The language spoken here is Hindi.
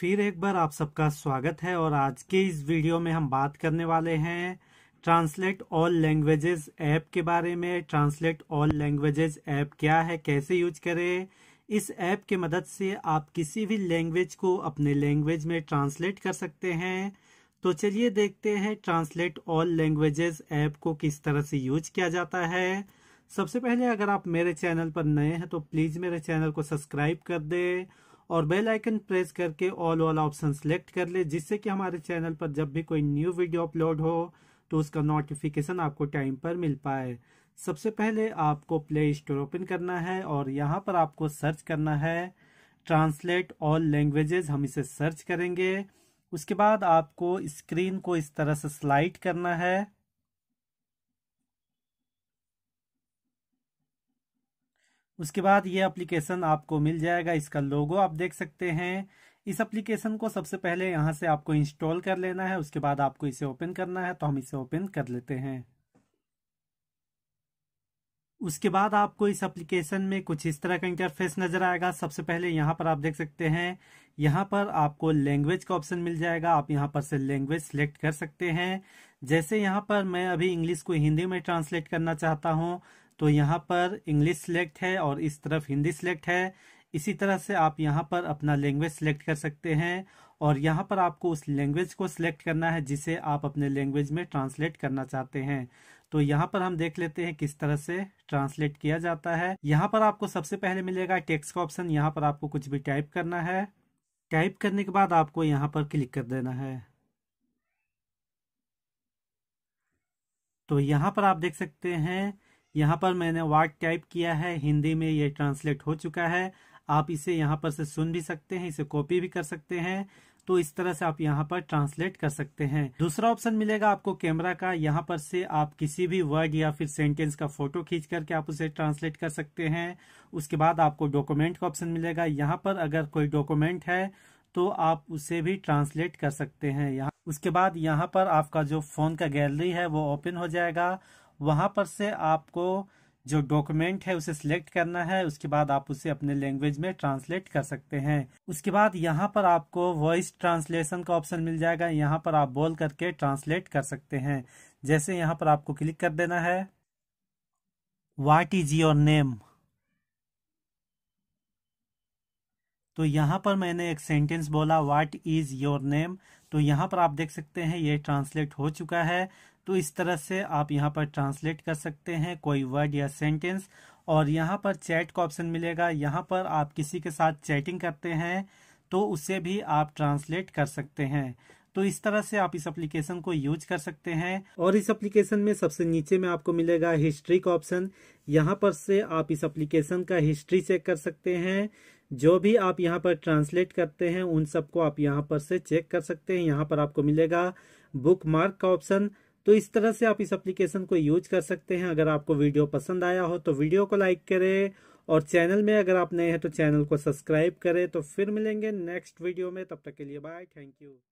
फिर एक बार आप सबका स्वागत है और आज के इस वीडियो में हम बात करने वाले हैं ट्रांसलेट ऑल लैंग्वेजेस ऐप के बारे में ट्रांसलेट ऑल लैंग्वेजेस ऐप क्या है कैसे यूज करें इस ऐप के मदद से आप किसी भी लैंग्वेज को अपने लैंग्वेज में ट्रांसलेट कर सकते हैं तो चलिए देखते हैं ट्रांसलेट ऑल लैंग्वेजेस ऐप को किस तरह से यूज किया जाता है सबसे पहले अगर आप मेरे चैनल पर नए हैं तो प्लीज़ मेरे चैनल को सब्सक्राइब कर दें और बेल आइकन प्रेस करके ऑल ऑल ऑप्शन सेलेक्ट कर ले जिससे कि हमारे चैनल पर जब भी कोई न्यू वीडियो अपलोड हो तो उसका नोटिफिकेशन आपको टाइम पर मिल पाए सबसे पहले आपको प्ले स्टोर ओपन करना है और यहाँ पर आपको सर्च करना है ट्रांसलेट ऑल लैंग्वेजेस हम इसे सर्च करेंगे उसके बाद आपको स्क्रीन को इस तरह से स्लाइड करना है उसके बाद ये एप्लीकेशन आपको मिल जाएगा इसका लोगो आप देख सकते हैं इस एप्लीकेशन को सबसे पहले यहाँ से आपको इंस्टॉल कर लेना है उसके बाद आपको इसे ओपन करना है तो हम इसे ओपन कर लेते हैं उसके बाद आपको इस एप्लीकेशन में कुछ इस तरह का इंटरफेस नज़र आएगा सबसे पहले यहाँ पर आप देख सकते हैं यहाँ पर आपको लैंग्वेज का ऑप्शन मिल जाएगा आप यहाँ पर से लैंग्वेज सिलेक्ट कर सकते हैं जैसे यहाँ पर मैं अभी इंग्लिश को हिंदी में ट्रांसलेट करना चाहता हूँ तो यहाँ पर इंग्लिश सिलेक्ट है और इस तरफ हिंदी सिलेक्ट है इसी तरह से आप यहाँ पर अपना लैंग्वेज सिलेक्ट कर सकते हैं और यहाँ पर आपको उस लैंग्वेज को सिलेक्ट करना है जिसे आप अपने लैंग्वेज में ट्रांसलेट करना चाहते हैं तो यहाँ पर हम देख लेते हैं किस तरह से ट्रांसलेट किया जाता है यहाँ पर आपको सबसे पहले मिलेगा टेक्स्ट का ऑप्शन यहाँ पर आपको कुछ भी टाइप करना है टाइप करने के बाद आपको यहाँ पर क्लिक कर देना है तो यहाँ पर आप देख सकते हैं यहाँ पर मैंने वाक टाइप किया है हिंदी में ये ट्रांसलेट हो चुका है आप इसे यहाँ पर से सुन भी सकते हैं इसे कॉपी भी कर सकते हैं तो इस तरह से आप यहाँ पर ट्रांसलेट कर सकते हैं दूसरा ऑप्शन मिलेगा आपको कैमरा का यहाँ पर से आप किसी भी वर्ड या फिर सेंटेंस का फोटो खींच करके आप उसे ट्रांसलेट कर सकते हैं उसके बाद आपको डॉक्यूमेंट का ऑप्शन मिलेगा यहाँ पर अगर कोई डॉक्यूमेंट है तो आप उसे भी ट्रांसलेट कर सकते हैं यहाँ उसके बाद यहाँ पर आपका जो फ़ोन का गैलरी है वो ओपन हो जाएगा वहाँ पर से आपको जो डॉक्यूमेंट है उसे सिलेक्ट करना है उसके बाद आप उसे अपने लैंग्वेज में ट्रांसलेट कर सकते हैं उसके बाद यहाँ पर आपको वॉइस ट्रांसलेशन का ऑप्शन मिल जाएगा यहाँ पर आप बोल करके ट्रांसलेट कर सकते हैं जैसे यहाँ पर आपको क्लिक कर देना है वाट इज योर नेम तो यहाँ पर मैंने एक सेंटेंस बोला वाट इज योर नेम तो यहाँ पर आप देख सकते हैं ये ट्रांसलेट हो चुका है तो इस तरह से आप यहाँ पर ट्रांसलेट कर सकते हैं कोई वर्ड या सेंटेंस और यहाँ पर चैट का ऑप्शन मिलेगा यहाँ पर आप किसी के साथ चैटिंग करते हैं तो उसे भी आप ट्रांसलेट कर सकते हैं तो इस तरह से आप इस एप्लीकेशन को यूज कर सकते हैं और इस एप्लीकेशन में सबसे नीचे में आपको मिलेगा हिस्ट्री का ऑप्शन यहाँ पर से आप इस एप्लीकेशन का हिस्ट्री चेक कर सकते हैं जो भी आप यहाँ पर ट्रांसलेट करते हैं उन सबको आप यहाँ पर से चेक कर सकते हैं यहाँ पर आपको मिलेगा बुक मार्क का ऑप्शन तो इस तरह से आप इस एप्लीकेशन को यूज कर सकते हैं अगर आपको वीडियो पसंद आया हो तो वीडियो को लाइक करें और चैनल में अगर आप नए हैं तो चैनल को सब्सक्राइब करें तो फिर मिलेंगे नेक्स्ट वीडियो में तब तक के लिए बाय थैंक यू